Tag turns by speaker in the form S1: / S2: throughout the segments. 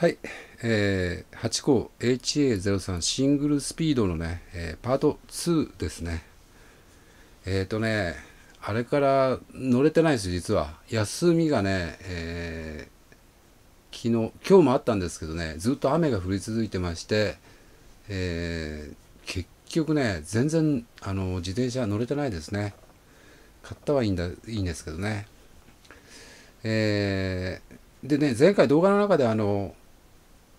S1: はい、えー、8項 HA03 シングルスピードのね、えー、パート2ですね。えっ、ー、とね、あれから乗れてないです実は。休みがね、えー、昨日、今日もあったんですけどね、ずっと雨が降り続いてまして、えー、結局ね、全然あの自転車乗れてないですね。買ったはいいんだ、いいんですけどね。えー、でね、前回動画の中であの、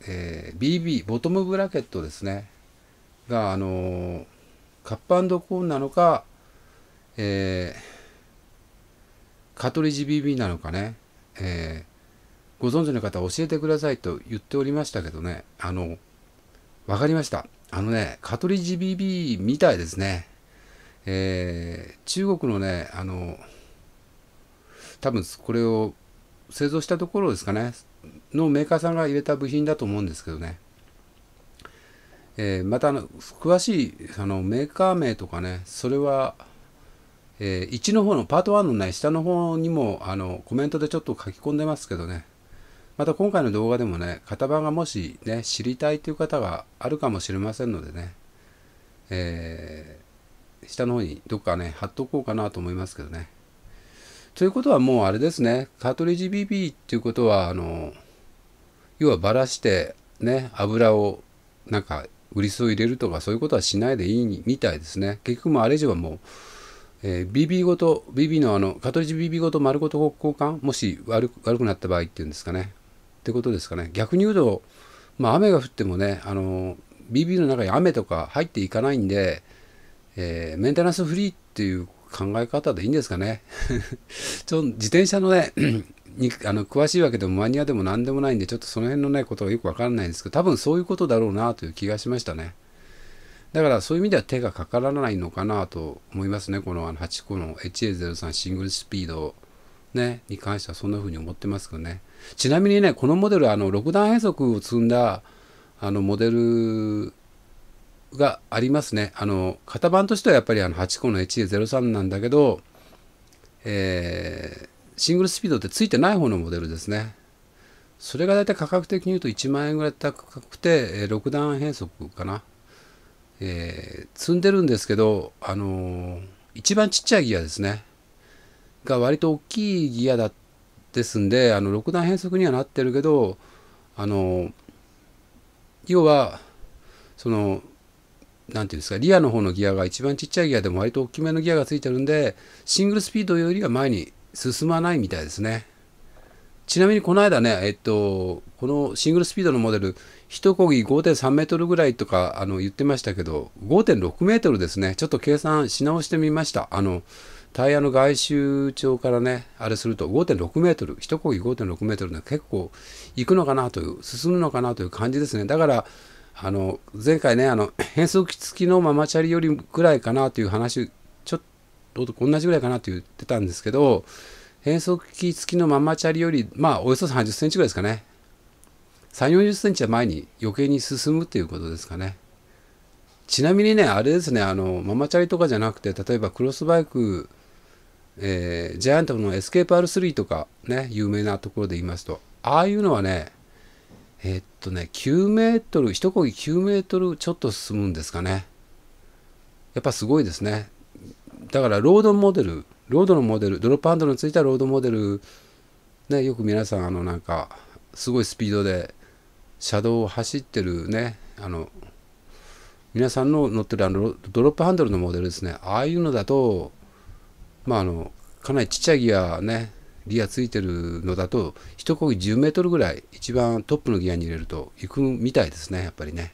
S1: えー、BB ボトムブラケットですねがあのー、カップコーンなのか、えー、カトリッジ BB なのかね、えー、ご存知の方教えてくださいと言っておりましたけどねあの分かりましたあのねカトリッジ BB みたいですねえー、中国のねあの多分これを製造したところですかね、のメーカーさんが入れた部品だと思うんですけどね。えー、またの、詳しいあのメーカー名とかね、それは、えー、1の方のパート1のね、下の方にもあのコメントでちょっと書き込んでますけどね、また今回の動画でもね、型番がもしね、知りたいという方があるかもしれませんのでね、えー、下の方にどっかね、貼っとこうかなと思いますけどね。ということはもうあれですね、カートリッジ BB っていうことは、あの、要はばらしてね、油をなんか、売りすを入れるとかそういうことはしないでいいみたいですね。結局もうあれ以上はもう、えー、BB ごと、BB のあの、カトリッジ BB ごと丸ごと交換、もし悪くなった場合っていうんですかね。ってことですかね。逆に言うと、まあ雨が降ってもね、あの、BB の中に雨とか入っていかないんで、えー、メンテナンスフリーっていう考え方でいいんですかね。ちょ自転車のね、にあの詳しいわけでもマニアでも何でもないんで、ちょっとその辺のね、ことはよくわからないんですけど、多分そういうことだろうなという気がしましたね。だからそういう意味では手がかからないのかなと思いますね。このあの8個の HA03 シングルスピードね、に関してはそんな風に思ってますけどね。ちなみにね、このモデル、あの、6段変速を積んだ、あの、モデルがありますね。あの、型番としてはやっぱりあの8個の HA03 なんだけど、えー、シングルスピードってついてない方のモデルですね。それが大体価格的に言うと1万円ぐらい高くて、えー、6段変速かな。えー、積んでるんですけど、あのー、一番ちっちゃいギアですね。が割と大きいギアだですんで、あの、6段変速にはなってるけど、あのー、要は、その、何て言うんですか、リアの方のギアが一番ちっちゃいギアでも割と大きめのギアがついてるんで、シングルスピードよりは前に進まないみたいですね。ちなみにこの間ね、えっと、このシングルスピードのモデル、一こぎ5.3メートルぐらいとかあの言ってましたけど、5.6メートルですね。ちょっと計算し直してみました。あの、タイヤの外周長からね、あれすると5.6メートル、一こぎ5.6メートルの結構行くのかなという、進むのかなという感じですね。だから、あの前回ねあの 変速機付きのママチャリよりぐらいかなという話ちょっと同じぐらいかなと言ってたんですけど変速機付きのママチャリよりまあおよそ3 0センチぐらいですかね3 4 0センチは前に余計に進むっていうことですかねちなみにねあれですねあのママチャリとかじゃなくて例えばクロスバイクえー、ジャイアントのエスケープ R3 とかね有名なところで言いますとああいうのはねえー、っとね、9メートル、一こぎ9メートルちょっと進むんですかね。やっぱすごいですね。だから、ロードモデル、ロードのモデル、ドロップハンドルについたロードモデル、ね、よく皆さん、あの、なんか、すごいスピードで、車道を走ってるね、あの、皆さんの乗ってるあのドロップハンドルのモデルですね。ああいうのだと、まあ、あの、かなりちっちゃいギアね、ギアついてるのだと一こぎ10メートルぐらい一番トップのギアに入れると行くみたいですねやっぱりね。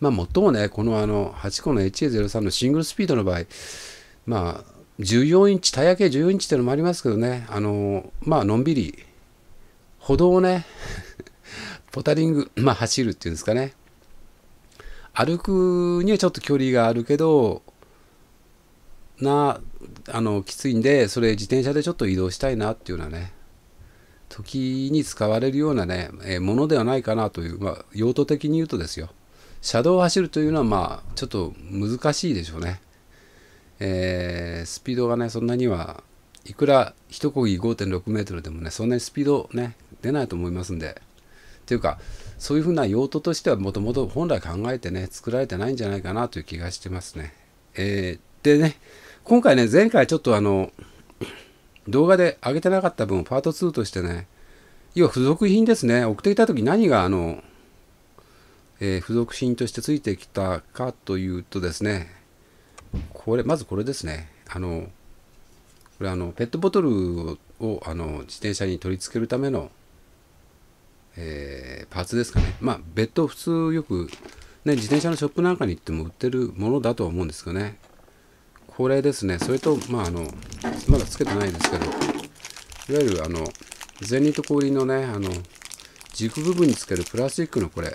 S1: まあもっともねこのあの8個の HA03 のシングルスピードの場合まあ14インチタイヤ系14インチってのもありますけどねあのまあのんびり歩道をね ポタリング、まあ、走るっていうんですかね歩くにはちょっと距離があるけどなあのきついんでそれ自転車でちょっと移動したいなっていうのはね時に使われるようなね、えー、ものではないかなという、まあ、用途的に言うとですよ車道を走るというのはまあちょっと難しいでしょうね、えー、スピードがねそんなにはいくら一こぎ5.6メートルでもねそんなにスピードね出ないと思いますんでというかそういうふうな用途としてはもともと本来考えてね作られてないんじゃないかなという気がしてますね、えー、でね今回ね、前回ちょっとあの、動画で上げてなかった分、パート2としてね、要は付属品ですね。送ってきた時何があの、えー、付属品としてついてきたかというとですね、これ、まずこれですね。あの、これあの、ペットボトルをあの自転車に取り付けるための、えー、パーツですかね。まあ、別途普通よく、ね、自転車のショップなんかに行っても売ってるものだとは思うんですけどね。高麗ですね。それと、まあ、あの、まだつけてないですけど、いわゆる、あの、ゼニと氷のね、あの、軸部分につけるプラスチックのこれ、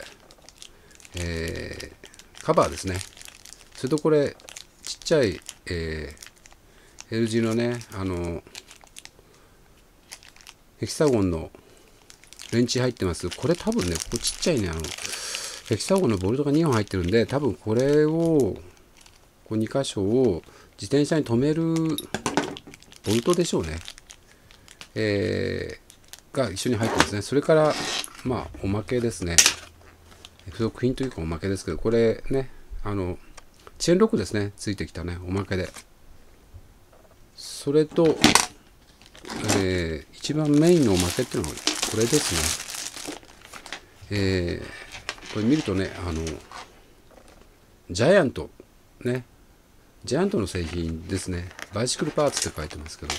S1: えー、カバーですね。それとこれ、ちっちゃい、えー、L 字のね、あの、ヘキサゴンのレンチ入ってます。これ多分ね、ここちっちゃいね、あの、ヘキサゴンのボルトが2本入ってるんで、多分これを、ここ2箇所を自転車に止めるボルトでしょうね。えー、が一緒に入ってますね。それから、まあ、おまけですね。付属品というかおまけですけど、これね、あの、チェーンロックですね。ついてきたね。おまけで。それと、えー、一番メインのおまけっていうのは、これですね。えー、これ見るとね、あの、ジャイアント、ね、ジャイアントの製品ですね。バイシクルパーツって書いてますけど。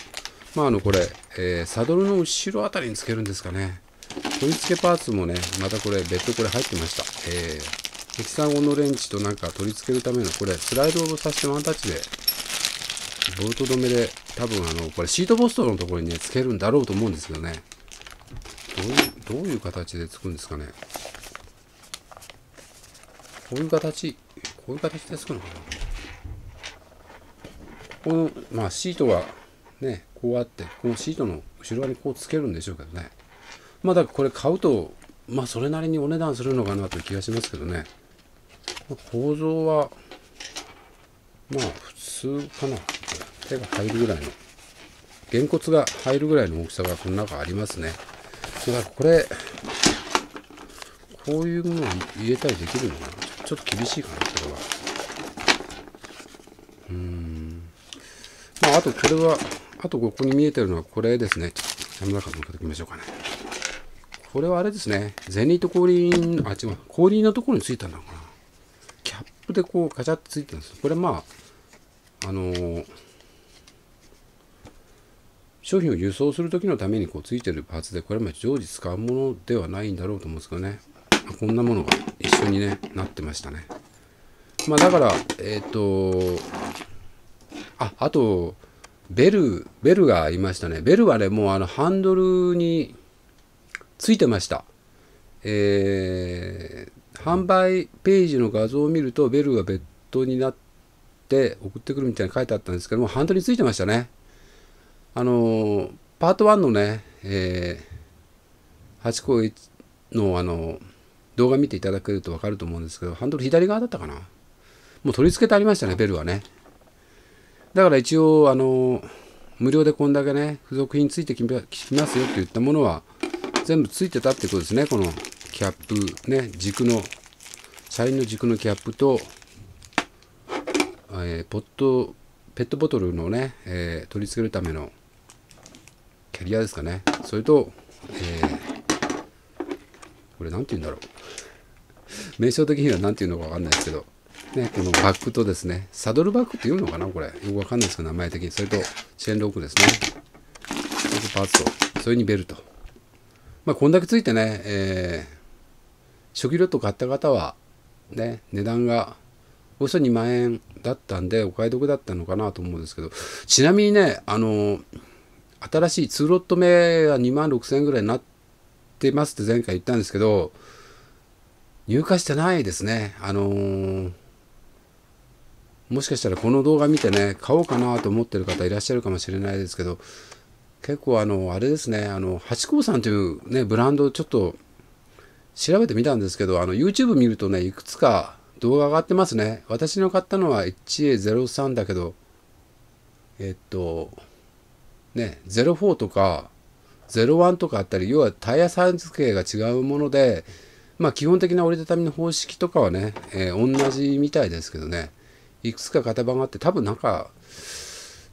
S1: まあ、あの、これ、えー、サドルの後ろあたりにつけるんですかね。取り付けパーツもね、またこれ、別途これ入ってました。えー、ヘキサゴンのレンチとなんか取り付けるための、これ、スライドをさせてワンタッチで、ボルト止めで、多分あの、これシートポストのところにね、つけるんだろうと思うんですけどね。どういう、どういう形でつくんですかね。こういう形、こういう形でつくのかな。この、まあ、シートはね、こうあって、このシートの後ろ側にこうつけるんでしょうけどね。まあ、だこれ買うと、まあ、それなりにお値段するのかなという気がしますけどね。構造は、まあ、普通かな。手が入るぐらいの、げんこつが入るぐらいの大きさがこの中ありますね。だからこれ、こういうものを入れたりできるのかなちょっと厳しいかな、これは。うん。あとこれは、あとここに見えてるのはこれですね。ちょっと、山中のけてきましょうかね。これはあれですね。ゼーと氷、あ、違う、氷のところについたんのかな。キャップでこう、ガチャってついてるんです。これまあ、あのー、商品を輸送するときのためにこうついてるパーツで、これも常時使うものではないんだろうと思うんですけどね。こんなものが一緒にね、なってましたね。まあだから、えっ、ー、と、あ、あと、ベル、ベルがいましたね。ベルはね、もうあのハンドルについてました。えー、販売ページの画像を見ると、ベルが別途になって送ってくるみたいに書いてあったんですけども、ハンドルについてましたね。あのパート1のね、えー、8個のあの動画見ていただけると分かると思うんですけど、ハンドル左側だったかな。もう取り付けてありましたね、ベルはね。だから一応、あの、無料でこんだけね、付属品ついてきますよって言ったものは、全部ついてたってことですね。このキャップ、ね、軸の、車輪の軸のキャップと、えー、ポット、ペットボトルのね、えー、取り付けるためのキャリアですかね。それと、えー、これ何て言うんだろう。名称的には何て言うのかわかんないですけど、ね、このバックとですね、サドルバックっていうのかなこれ。よくわかんないですけど、名前的に。それと、チェーンロックですね。それとパーツと、それにベルト。まあ、こんだけついてね、えー、初期ロット買った方は、ね、値段が、およそ2万円だったんで、お買い得だったのかなと思うんですけど、ちなみにね、あの、新しい2ロット目は2万6000円ぐらいになってますって前回言ったんですけど、入荷してないですね。あのーもしかしたらこの動画見てね、買おうかなと思ってる方いらっしゃるかもしれないですけど、結構あの、あれですね、あの、ハチ公さんというね、ブランドをちょっと調べてみたんですけど、あの、YouTube 見るとね、いくつか動画上がってますね。私の買ったのは HA03 だけど、えっと、ね、04とか、01とかあったり、要はタイヤサイズ系が違うもので、まあ基本的な折りたたみの方式とかはね、えー、同じみたいですけどね。いくつか型番があって多分なんか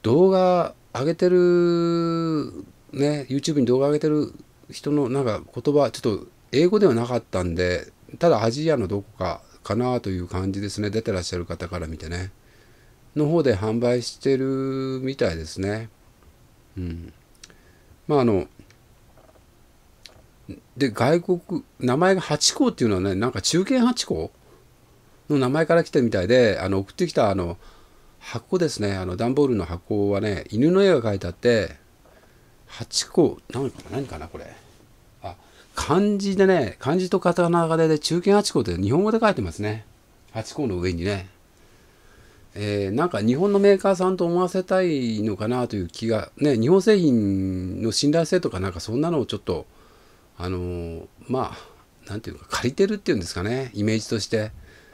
S1: 動画上げてるね YouTube に動画上げてる人のなんか言葉ちょっと英語ではなかったんでただアジアのどこかかなという感じですね出てらっしゃる方から見てねの方で販売してるみたいですねうんまああので外国名前がハチ公っていうのはねなんか中堅ハチ公の名前から来てるみたいで、あの送ってきたあの箱ですね、あの段ボールの箱はね、犬の絵が描いてあって、8個、何か何かな、これ。あ、漢字でね、漢字と刀タカで、ね、中堅8個って日本語で書いてますね。8個の上にね。えー、なんか日本のメーカーさんと思わせたいのかなという気が、ね、日本製品の信頼性とかなんかそんなのをちょっと、あのー、まあ、なんていうか、借りてるっていうんですかね、イメージとして。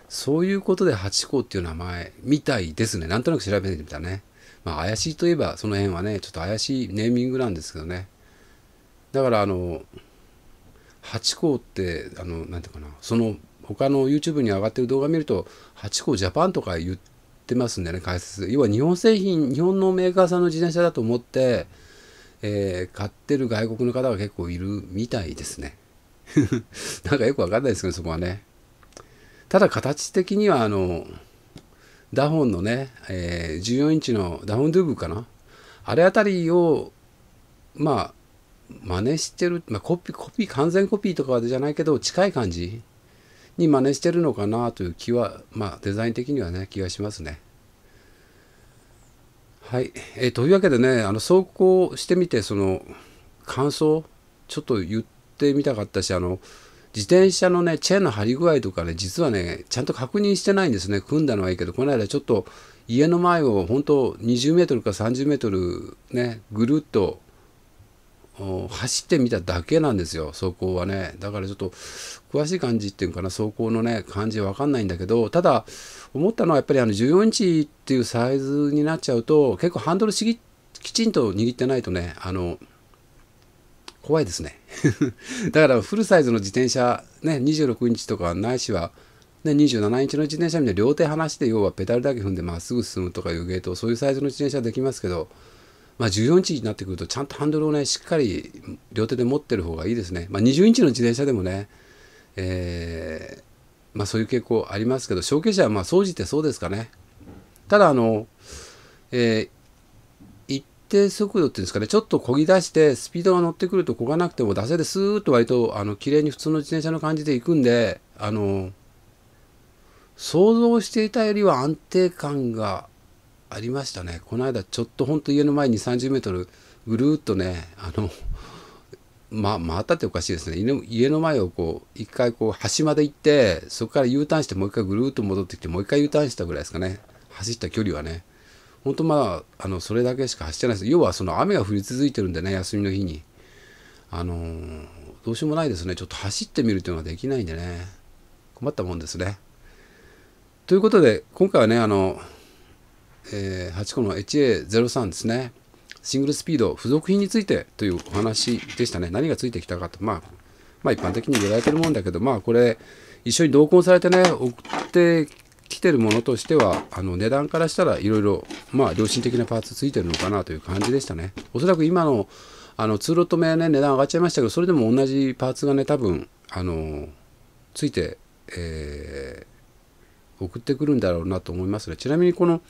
S1: そういうことでハチ公っていう名前みたいですね。なんとなく調べてみたね。まあ怪しいといえばその辺はね、ちょっと怪しいネーミングなんですけどね。だからあの、ハチ公って、あの、なんていうかな、その他の YouTube に上がってる動画見ると、ハチ公ジャパンとか言ってますんでね、解説。要は日本製品、日本のメーカーさんの自転車だと思って、えー、買ってる外国の方が結構いるみたいですね。なんかよくわかんないですけど、そこはね。ただ形的にはあのダホンのね、えー、14インチのダホンドゥーブかなあれあたりをまあ真似してる、まあ、コピーコピー完全コピーとかじゃないけど近い感じに真似してるのかなという気はまあデザイン的にはね気がしますね。はい、えー、というわけでねあの走行してみてその感想ちょっと言ってみたかったしあの自転車のね、チェーンの張り具合とかね、実はね、ちゃんと確認してないんですね。組んだのはいいけど、この間ちょっと家の前を本当20メートルか30メートルね、ぐるっと走ってみただけなんですよ、走行はね。だからちょっと詳しい感じっていうかな、走行のね、感じわかんないんだけど、ただ思ったのはやっぱりあの14インチっていうサイズになっちゃうと、結構ハンドルしきちんと握ってないとね、あの、怖いですね だからフルサイズの自転車、ね、26インチとかないしは、ね、27インチの自転車みたいな両手離して要はペダルだけ踏んでまっすぐ進むとかいうゲートそういうサイズの自転車できますけど、まあ、14インチになってくるとちゃんとハンドルをねしっかり両手で持ってる方がいいですね、まあ、20インチの自転車でもね、えー、まあ、そういう傾向ありますけど消径者はまあ総じてそうですかねただあの、えー定速度っていうんですかね、ちょっとこぎ出して、スピードが乗ってくるとこがなくても、出せでスーッと割と、あの、綺麗に普通の自転車の感じで行くんで、あの、想像していたよりは安定感がありましたね。この間、ちょっとほんと家の前に30メートル、ぐるっとね、あの、ま、回ったっておかしいですね。家の前をこう、一回こう、端まで行って、そこから U ターンして、もう一回ぐるっと戻ってきて、もう一回 U ターンしたぐらいですかね。走った距離はね。本当まああのそれだけしか走ってないです要はその雨が降り続いてるんでね休みの日にあのー、どうしようもないですねちょっと走ってみるというのはできないんでね困ったもんですねということで今回はねあの、えー、8個の HA03 ですねシングルスピード付属品についてというお話でしたね何がついてきたかとまあまあ一般的に言われてるもんだけどまあこれ一緒に同梱されてね送って来てるものとしてはあの値段からしたらいろいろまあ良心的なパーツついてるのかなという感じでしたねおそらく今のあの2ロット目ね値段上がっちゃいましたけどそれでも同じパーツがね多分あのついて、えー、送ってくるんだろうなと思いますが、ちなみにこの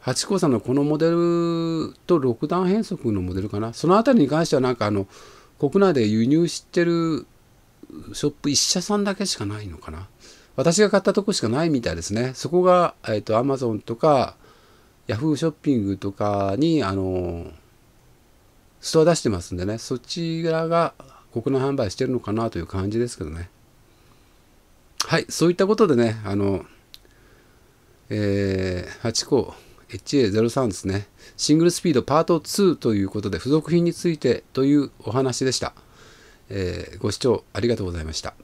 S1: 八甲さんのこのモデルと6段変速のモデルかなその辺りに関してはなんかあの国内で輸入してるショップ1社さんだけしかないのかな私が買ったとこしかないみたいですね。そこが、えっ、ー、と、Amazon とか、Yahoo ショッピングとかに、あの、ストア出してますんでね、そちらが国内販売してるのかなという感じですけどね。はい、そういったことでね、あの、えー、8個 HA03 ですね、シングルスピードパート2ということで、付属品についてというお話でした。えー、ご視聴ありがとうございました。